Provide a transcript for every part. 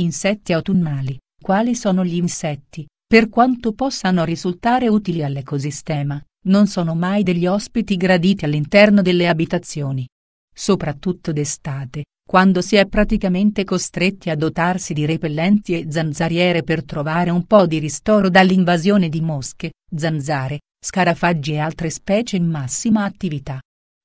Insetti autunnali. Quali sono gli insetti? Per quanto possano risultare utili all'ecosistema, non sono mai degli ospiti graditi all'interno delle abitazioni. Soprattutto d'estate, quando si è praticamente costretti a dotarsi di repellenti e zanzariere per trovare un po' di ristoro dall'invasione di mosche, zanzare, scarafaggi e altre specie in massima attività.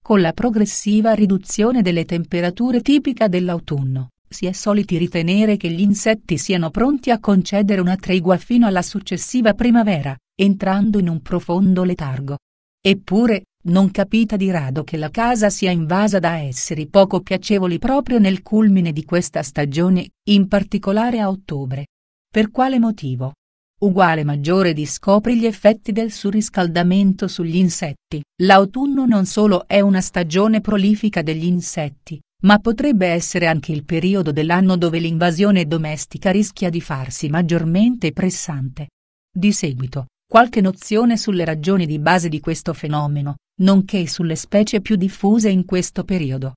Con la progressiva riduzione delle temperature tipica dell'autunno, si è soliti ritenere che gli insetti siano pronti a concedere una tregua fino alla successiva primavera, entrando in un profondo letargo. Eppure, non capita di rado che la casa sia invasa da esseri poco piacevoli proprio nel culmine di questa stagione, in particolare a ottobre. Per quale motivo? Uguale maggiore di scopri gli effetti del surriscaldamento sugli insetti. L'autunno non solo è una stagione prolifica degli insetti, ma potrebbe essere anche il periodo dell'anno dove l'invasione domestica rischia di farsi maggiormente pressante. Di seguito, qualche nozione sulle ragioni di base di questo fenomeno, nonché sulle specie più diffuse in questo periodo.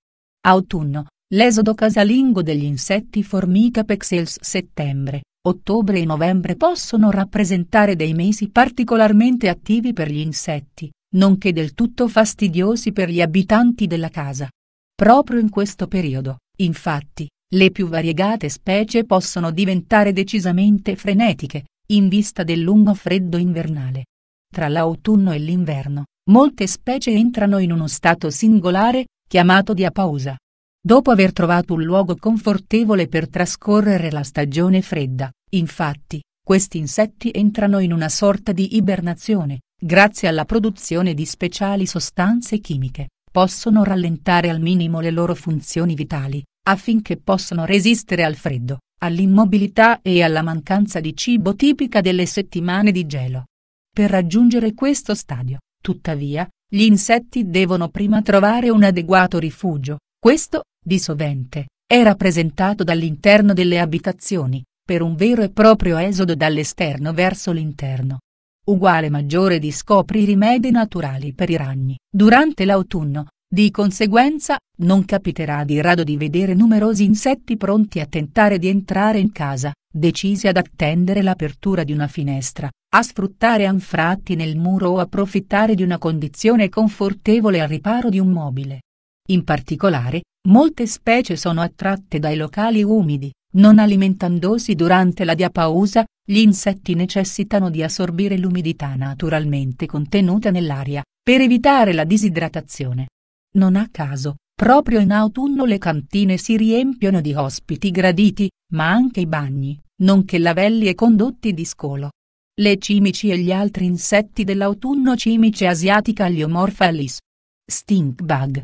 Autunno, l'esodo casalingo degli insetti formica pexels settembre, ottobre e novembre possono rappresentare dei mesi particolarmente attivi per gli insetti, nonché del tutto fastidiosi per gli abitanti della casa. Proprio in questo periodo, infatti, le più variegate specie possono diventare decisamente frenetiche, in vista del lungo freddo invernale. Tra l'autunno e l'inverno, molte specie entrano in uno stato singolare, chiamato diapausa. Dopo aver trovato un luogo confortevole per trascorrere la stagione fredda, infatti, questi insetti entrano in una sorta di ibernazione, grazie alla produzione di speciali sostanze chimiche possono rallentare al minimo le loro funzioni vitali, affinché possano resistere al freddo, all'immobilità e alla mancanza di cibo tipica delle settimane di gelo. Per raggiungere questo stadio, tuttavia, gli insetti devono prima trovare un adeguato rifugio, questo, di sovente, è rappresentato dall'interno delle abitazioni, per un vero e proprio esodo dall'esterno verso l'interno, uguale maggiore di scopri rimedi naturali per i ragni. Durante l'autunno, di conseguenza, non capiterà di rado di vedere numerosi insetti pronti a tentare di entrare in casa, decisi ad attendere l'apertura di una finestra, a sfruttare anfratti nel muro o approfittare di una condizione confortevole al riparo di un mobile. In particolare, molte specie sono attratte dai locali umidi, non alimentandosi durante la diapausa, gli insetti necessitano di assorbire l'umidità naturalmente contenuta nell'aria, per evitare la disidratazione. Non a caso, proprio in autunno le cantine si riempiono di ospiti graditi, ma anche i bagni, nonché lavelli e condotti di scolo. Le cimici e gli altri insetti dell'autunno cimice asiatica Liomorphalis. Stink bug.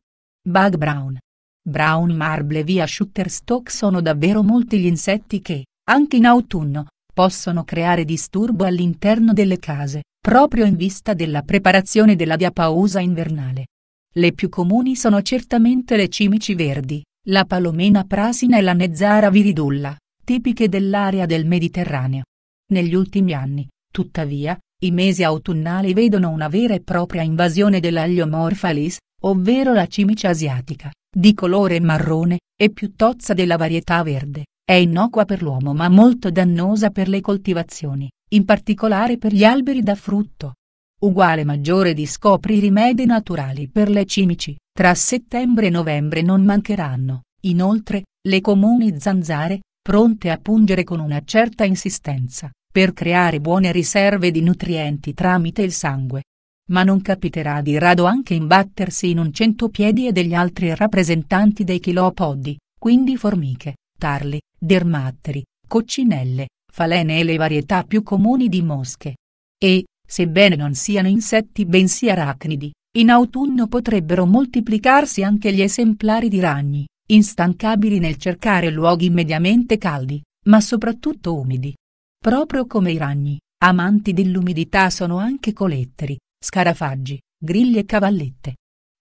Bug brown. Brown marble via shutterstock sono davvero molti gli insetti che, anche in autunno, possono creare disturbo all'interno delle case, proprio in vista della preparazione della diapausa invernale. Le più comuni sono certamente le cimici verdi, la palomena prasina e la nezzara viridulla, tipiche dell'area del Mediterraneo. Negli ultimi anni, tuttavia, i mesi autunnali vedono una vera e propria invasione dell'Agliomorphalis, ovvero la cimice asiatica di colore marrone, e più tozza della varietà verde, è innocua per l'uomo ma molto dannosa per le coltivazioni, in particolare per gli alberi da frutto. Uguale maggiore di scopri rimedi naturali per le cimici, tra settembre e novembre non mancheranno, inoltre, le comuni zanzare, pronte a pungere con una certa insistenza, per creare buone riserve di nutrienti tramite il sangue, ma non capiterà di rado anche imbattersi in un centopiedi e degli altri rappresentanti dei chilopodi, quindi formiche, tarli, dermatteri, coccinelle, falene e le varietà più comuni di mosche. E, sebbene non siano insetti bensì arachnidi, in autunno potrebbero moltiplicarsi anche gli esemplari di ragni, instancabili nel cercare luoghi mediamente caldi, ma soprattutto umidi. Proprio come i ragni, amanti dell'umidità sono anche coletteri, scarafaggi, grilli e cavallette.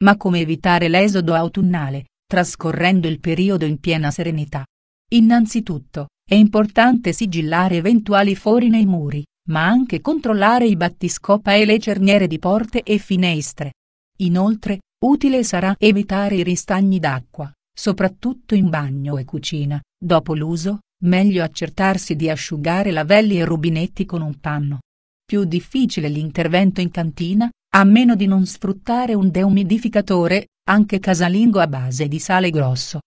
Ma come evitare l'esodo autunnale, trascorrendo il periodo in piena serenità? Innanzitutto, è importante sigillare eventuali fori nei muri, ma anche controllare i battiscopa e le cerniere di porte e finestre. Inoltre, utile sarà evitare i ristagni d'acqua, soprattutto in bagno e cucina. Dopo l'uso, meglio accertarsi di asciugare lavelli e rubinetti con un panno più difficile l'intervento in cantina, a meno di non sfruttare un deumidificatore, anche casalingo a base di sale grosso,